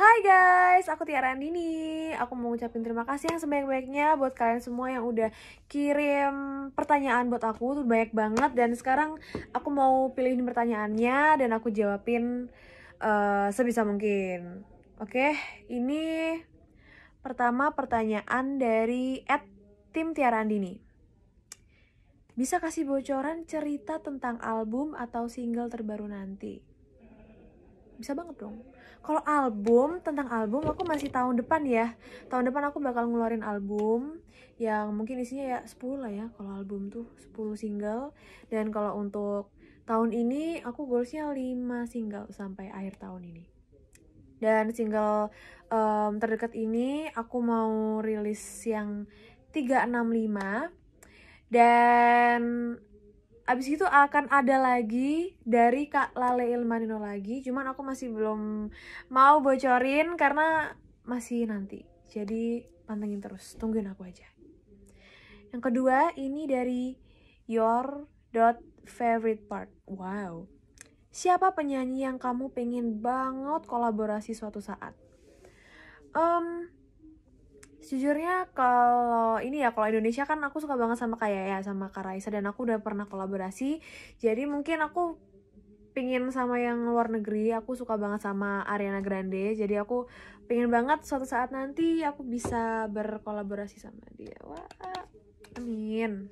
Hai guys, aku Tiara Andini. Aku mau ngucapin terima kasih yang sebaik-baiknya buat kalian semua yang udah kirim pertanyaan buat aku tuh banyak banget dan sekarang aku mau pilihin pertanyaannya dan aku jawabin uh, sebisa mungkin. Oke, okay? ini pertama pertanyaan dari at tim Tiara Andini. Bisa kasih bocoran cerita tentang album atau single terbaru nanti? Bisa banget dong kalau album tentang album aku masih tahun depan ya tahun depan aku bakal ngeluarin album yang mungkin isinya ya 10 lah ya kalau album tuh 10 single dan kalau untuk tahun ini aku goalsnya 5 single sampai akhir tahun ini dan single um, terdekat ini aku mau rilis yang 365 dan Abis itu akan ada lagi dari Kak Lale Ilmanino lagi, cuman aku masih belum mau bocorin karena masih nanti. Jadi pantengin terus, tungguin aku aja. Yang kedua ini dari your dot favorite part. Wow. Siapa penyanyi yang kamu pengen banget kolaborasi suatu saat? Um, Sejujurnya kalau ini ya kalau Indonesia kan aku suka banget sama kayak ya sama Kak Raisa dan aku udah pernah kolaborasi. Jadi mungkin aku pingin sama yang luar negeri, aku suka banget sama Ariana Grande. Jadi aku pingin banget suatu saat nanti aku bisa berkolaborasi sama dia. Wah, amin.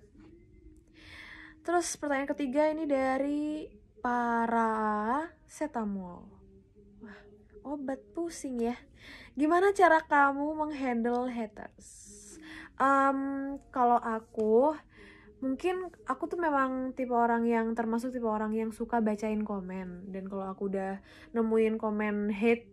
Terus pertanyaan ketiga ini dari para setamol obat pusing ya. Gimana cara kamu menghandle haters? Um, kalau aku mungkin aku tuh memang tipe orang yang termasuk tipe orang yang suka bacain komen dan kalau aku udah nemuin komen hate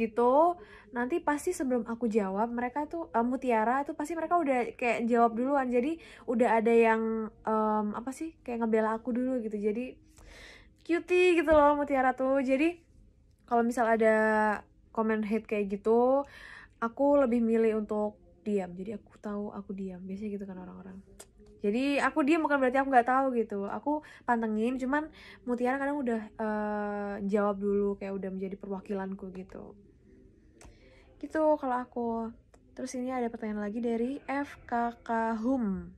gitu nanti pasti sebelum aku jawab mereka tuh uh, mutiara tuh pasti mereka udah kayak jawab duluan jadi udah ada yang um, apa sih kayak ngebela aku dulu gitu jadi cutie gitu loh mutiara tuh jadi kalau misal ada komen hate kayak gitu aku lebih milih untuk diam jadi aku tahu aku diam biasanya gitu kan orang-orang jadi aku diam bukan berarti aku nggak tahu gitu aku pantengin cuman mutiara kadang udah uh, jawab dulu kayak udah menjadi perwakilanku gitu gitu kalau aku terus ini ada pertanyaan lagi dari FKK Hum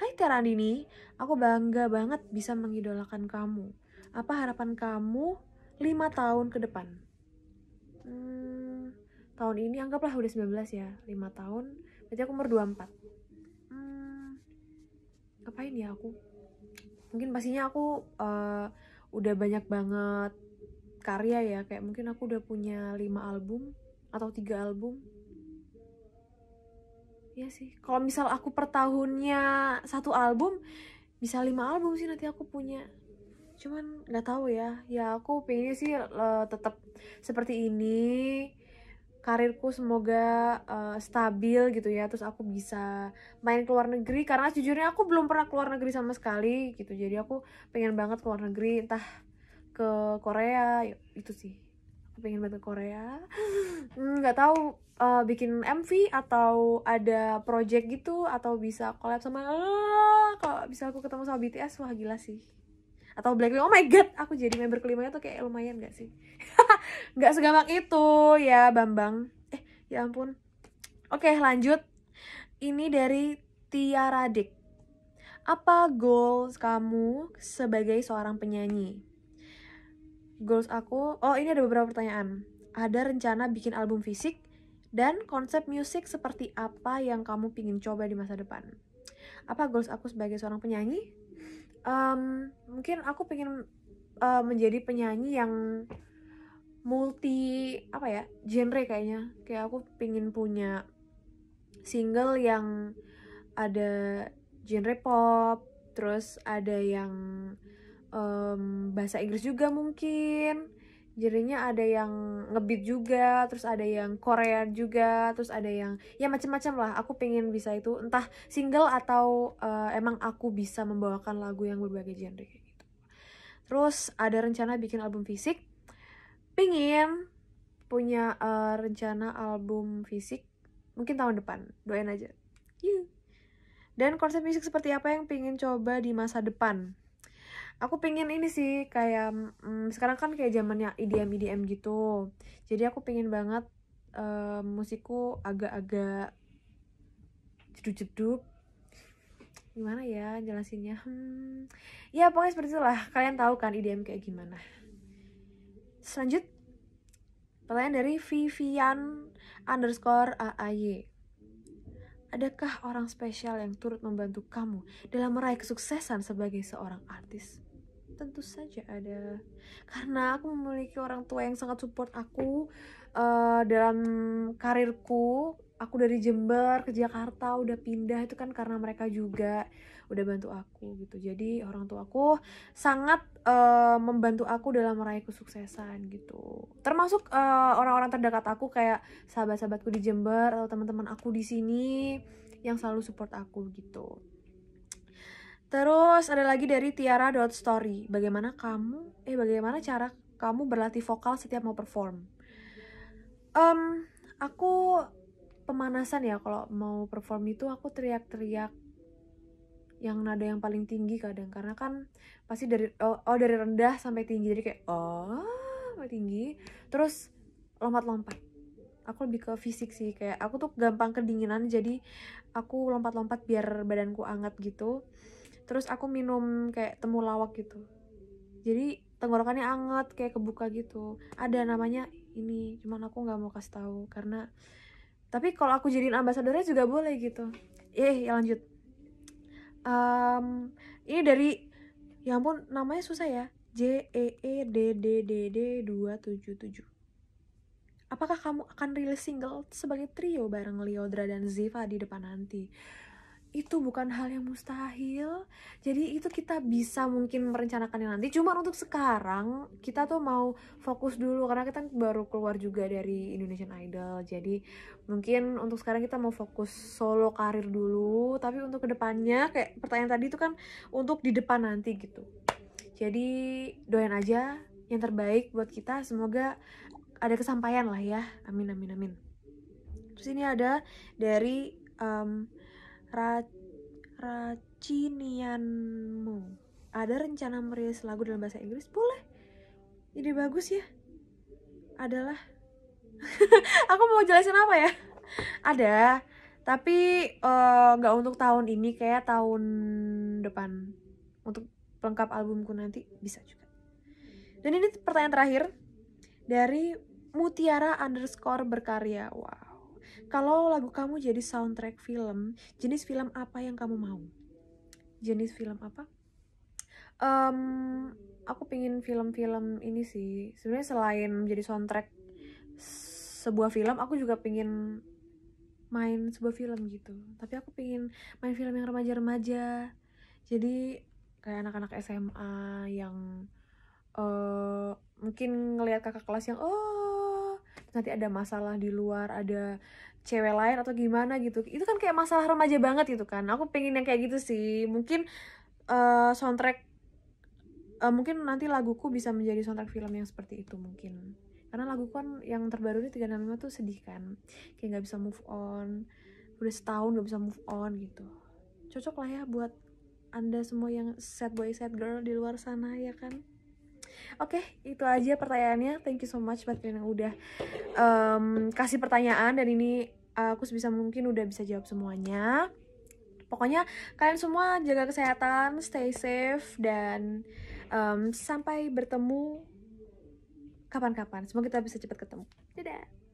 Hai Tiara Andini, aku bangga banget bisa mengidolakan kamu. Apa harapan kamu lima tahun ke depan hmm, tahun ini anggaplah udah 19 ya lima tahun berarti aku umur 24 hmm, ngapain ya aku mungkin pastinya aku uh, udah banyak banget karya ya kayak mungkin aku udah punya lima album atau tiga album Iya sih. Kalau misal aku per tahunnya satu album, bisa lima album sih nanti aku punya cuman nggak tahu ya ya aku pengen sih uh, eh, tetap seperti ini karirku semoga uh, stabil gitu ya terus aku bisa main ke luar negeri karena jujurnya aku belum pernah ke luar negeri sama sekali gitu jadi aku pengen banget ke luar negeri entah ke Korea ya, itu sih aku pengen banget ke Korea hmm, nggak mm, tahu uh, bikin MV atau ada project gitu atau bisa collab sama uh, kalau bisa aku ketemu sama BTS wah gila sih atau Blackpink oh my god aku jadi member kelima itu kayak lumayan gak sih nggak segampang itu ya Bambang eh ya ampun oke lanjut ini dari Tiara Dik apa goals kamu sebagai seorang penyanyi goals aku oh ini ada beberapa pertanyaan ada rencana bikin album fisik dan konsep musik seperti apa yang kamu pingin coba di masa depan apa goals aku sebagai seorang penyanyi um, mungkin aku pengen uh, menjadi penyanyi yang multi apa ya genre kayaknya kayak aku pengen punya single yang ada genre pop terus ada yang um, bahasa Inggris juga mungkin jadinya ada yang ngebit juga terus ada yang Korea juga terus ada yang ya macam-macam lah aku pengen bisa itu entah single atau uh, emang aku bisa membawakan lagu yang berbagai genre gitu terus ada rencana bikin album fisik pingin punya uh, rencana album fisik mungkin tahun depan doain aja yeah. dan konsep musik seperti apa yang pingin coba di masa depan aku pengen ini sih kayak mm, sekarang kan kayak zamannya IDM e IDM e gitu jadi aku pengen banget uh, musikku agak-agak jedup-jedup gimana ya jelasinnya hmm. ya pokoknya seperti itulah kalian tahu kan IDM e kayak gimana selanjut pertanyaan dari Vivian underscore AAY Adakah orang spesial yang turut membantu kamu dalam meraih kesuksesan sebagai seorang artis? tentu saja ada karena aku memiliki orang tua yang sangat support aku uh, dalam karirku aku dari Jember ke Jakarta udah pindah itu kan karena mereka juga udah bantu aku gitu jadi orang tua aku sangat uh, membantu aku dalam meraih kesuksesan gitu termasuk orang eh, orang-orang terdekat aku kayak sahabat-sahabatku di Jember atau teman-teman aku di sini yang selalu support aku gitu Terus ada lagi dari Tiara dot story, Bagaimana kamu eh bagaimana cara kamu berlatih vokal setiap mau perform? Um, aku pemanasan ya kalau mau perform itu aku teriak-teriak yang nada yang paling tinggi kadang karena kan pasti dari oh, oh dari rendah sampai tinggi jadi kayak oh tinggi terus lompat-lompat aku lebih ke fisik sih kayak aku tuh gampang kedinginan jadi aku lompat-lompat biar badanku anget gitu terus aku minum kayak temulawak gitu jadi tenggorokannya anget kayak kebuka gitu ada namanya ini cuman aku nggak mau kasih tahu karena tapi kalau aku jadiin ambasadornya juga boleh gitu eh ya lanjut um, ini dari ya ampun namanya susah ya J E E D D D D dua tujuh tujuh Apakah kamu akan rilis single sebagai trio bareng Leodra dan Ziva di depan nanti? itu bukan hal yang mustahil jadi itu kita bisa mungkin merencanakannya nanti cuma untuk sekarang kita tuh mau fokus dulu karena kita baru keluar juga dari Indonesian Idol jadi mungkin untuk sekarang kita mau fokus solo karir dulu tapi untuk kedepannya kayak pertanyaan tadi itu kan untuk di depan nanti gitu jadi doain aja yang terbaik buat kita semoga ada kesampaian lah ya amin amin amin terus ini ada dari um, Ra racinianmu. Ada rencana merilis lagu dalam bahasa Inggris? Boleh. Ide bagus ya. Adalah aku mau jelasin apa ya? Ada, tapi eh, nggak uh, untuk tahun ini kayak tahun depan. Untuk pelengkap albumku nanti bisa juga. Dan ini pertanyaan terakhir dari Mutiara underscore berkarya. Wow. Kalau lagu kamu jadi soundtrack film, jenis film apa yang kamu mau? Jenis film apa? Um, aku pingin film-film ini sih. Sebenarnya selain menjadi soundtrack sebuah film, aku juga pingin main sebuah film gitu. Tapi aku pingin main film yang remaja-remaja. Jadi kayak anak-anak SMA yang uh, mungkin ngelihat kakak kelas yang oh nanti ada masalah di luar ada cewek lain atau gimana gitu itu kan kayak masalah remaja banget gitu kan aku pengen yang kayak gitu sih mungkin uh, soundtrack uh, mungkin nanti laguku bisa menjadi soundtrack film yang seperti itu mungkin karena lagu kan yang terbaru ini tiga 365 tuh sedih kan kayak nggak bisa move on udah setahun nggak bisa move on gitu cocok lah ya buat anda semua yang sad boy sad girl di luar sana ya kan Oke, okay, itu aja pertanyaannya. Thank you so much buat kalian yang udah um, kasih pertanyaan dan ini aku sebisa mungkin udah bisa jawab semuanya. Pokoknya kalian semua jaga kesehatan, stay safe dan um, sampai bertemu kapan-kapan. Semoga kita bisa cepat ketemu. Dadah.